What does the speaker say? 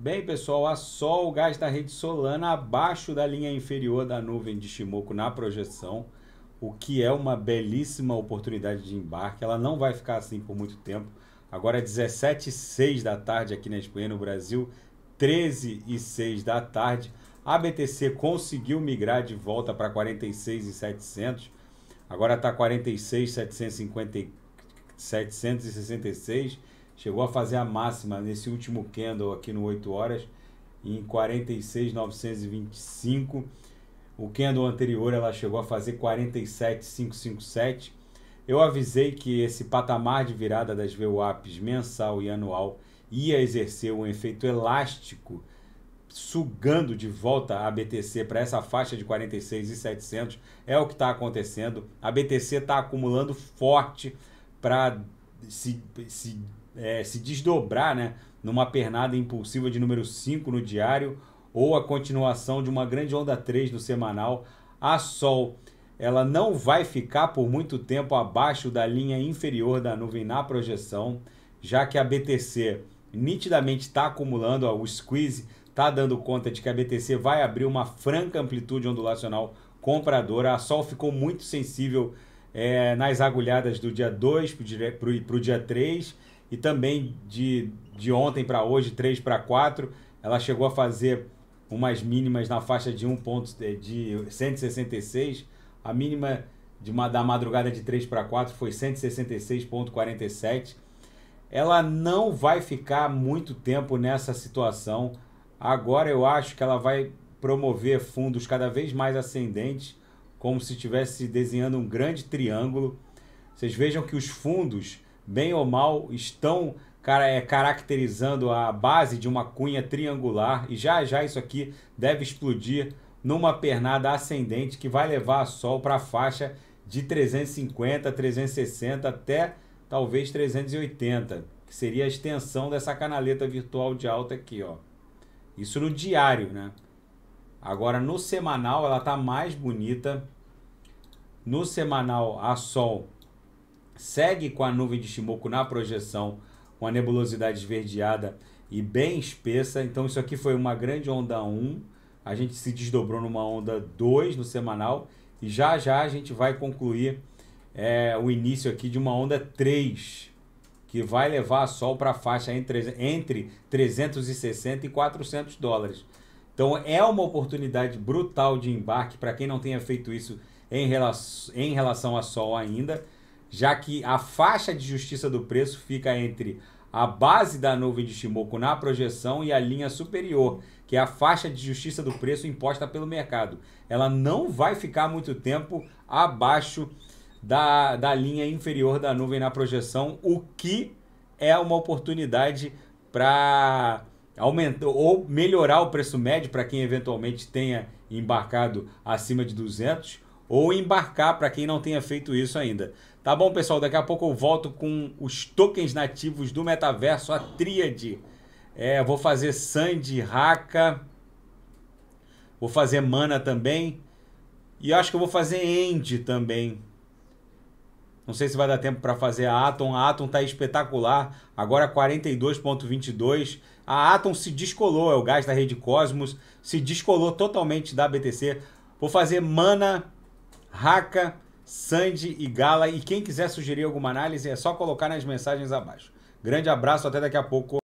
Bem, pessoal, a Sol, o gás da rede Solana abaixo da linha inferior da nuvem de Shimoku na projeção, o que é uma belíssima oportunidade de embarque. Ela não vai ficar assim por muito tempo. Agora é 17 h 06 da tarde aqui na Espanha, no Brasil, 13 e 6 da tarde. A BTC conseguiu migrar de volta para 46,700. Agora está 46,766 chegou a fazer a máxima nesse último candle aqui no 8 horas em 46,925. O candle anterior ela chegou a fazer 47,557. Eu avisei que esse patamar de virada das VWAPs mensal e anual ia exercer um efeito elástico, sugando de volta a BTC para essa faixa de 46,700. É o que está acontecendo. A BTC está acumulando forte para se, se é, se desdobrar né, numa pernada impulsiva de número 5 no diário ou a continuação de uma grande onda 3 no semanal, a Sol ela não vai ficar por muito tempo abaixo da linha inferior da nuvem na projeção, já que a BTC nitidamente está acumulando, ó, o squeeze está dando conta de que a BTC vai abrir uma franca amplitude ondulacional compradora. A Sol ficou muito sensível é, nas agulhadas do dia 2 para o dia 3 e também de, de ontem para hoje, 3 para 4, ela chegou a fazer umas mínimas na faixa de 1 ponto eh, de 166, a mínima de uma, da madrugada de 3 para 4 foi 166.47. Ela não vai ficar muito tempo nessa situação. Agora eu acho que ela vai promover fundos cada vez mais ascendentes, como se estivesse desenhando um grande triângulo. Vocês vejam que os fundos bem ou mal, estão cara, é, caracterizando a base de uma cunha triangular e já já isso aqui deve explodir numa pernada ascendente que vai levar a Sol para a faixa de 350, 360 até talvez 380, que seria a extensão dessa canaleta virtual de alta aqui, ó. Isso no diário, né? Agora no semanal ela tá mais bonita. No semanal a Sol segue com a nuvem de Shimoku na projeção, com a nebulosidade esverdeada e bem espessa. Então isso aqui foi uma grande onda 1. A gente se desdobrou numa onda 2 no semanal e já já a gente vai concluir é, o início aqui de uma onda 3 que vai levar Sol para a faixa entre, entre 360 e 400 dólares. Então é uma oportunidade brutal de embarque para quem não tenha feito isso em relação, em relação a Sol ainda já que a faixa de justiça do preço fica entre a base da nuvem de Shimoku na projeção e a linha superior, que é a faixa de justiça do preço imposta pelo mercado. Ela não vai ficar muito tempo abaixo da, da linha inferior da nuvem na projeção, o que é uma oportunidade para aumentar ou melhorar o preço médio para quem eventualmente tenha embarcado acima de 200 ou embarcar para quem não tenha feito isso ainda. Tá bom, pessoal? Daqui a pouco eu volto com os tokens nativos do metaverso, a tríade. É, vou fazer Sandy, Raka, vou fazer Mana também e acho que eu vou fazer End também. Não sei se vai dar tempo para fazer a Atom. A Atom tá espetacular. Agora 42.22. A Atom se descolou, é o gás da rede Cosmos, se descolou totalmente da BTC. Vou fazer Mana Raca, Sandy e Gala. E quem quiser sugerir alguma análise, é só colocar nas mensagens abaixo. Grande abraço, até daqui a pouco.